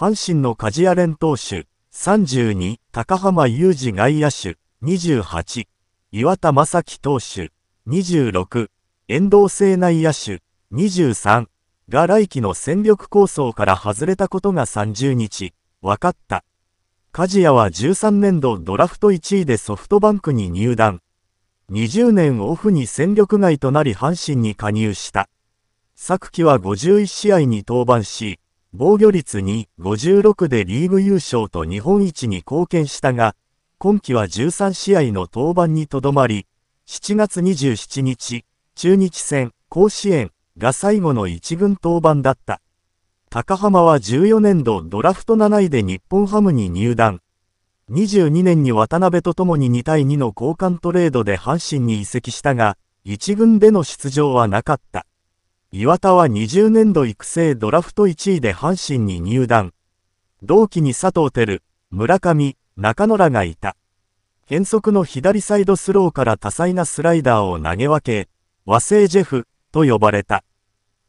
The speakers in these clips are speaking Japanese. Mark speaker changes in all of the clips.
Speaker 1: 阪神の冶屋連投手、32、高浜雄二外野手、28、岩田正樹投手、26、遠藤聖内野手、23が来季の戦力構想から外れたことが30日、分かった。冶屋は13年度ドラフト1位でソフトバンクに入団。20年オフに戦力外となり阪神に加入した。昨季は51試合に登板し、防御率2、56でリーグ優勝と日本一に貢献したが、今季は13試合の登板にとどまり、7月27日、中日戦、甲子園が最後の1軍登板だった。高浜は14年度ドラフト7位で日本ハムに入団。22年に渡辺と共に2対2の交換トレードで阪神に移籍したが、1軍での出場はなかった。岩田は20年度育成ドラフト1位で阪神に入団。同期に佐藤輝、村上、中野らがいた。変則の左サイドスローから多彩なスライダーを投げ分け、和製ジェフと呼ばれた。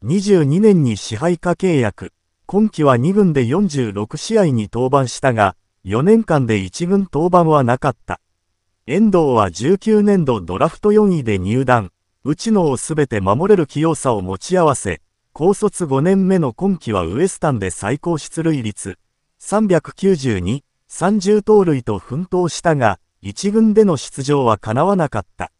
Speaker 1: 22年に支配下契約。今季は2軍で46試合に登板したが、4年間で1軍登板はなかった。遠藤は19年度ドラフト4位で入団。内野をすべて守れる器用さを持ち合わせ、高卒5年目の今季はウエスタンで最高出塁率392、30盗塁と奮闘したが、1軍での出場は叶わなかった。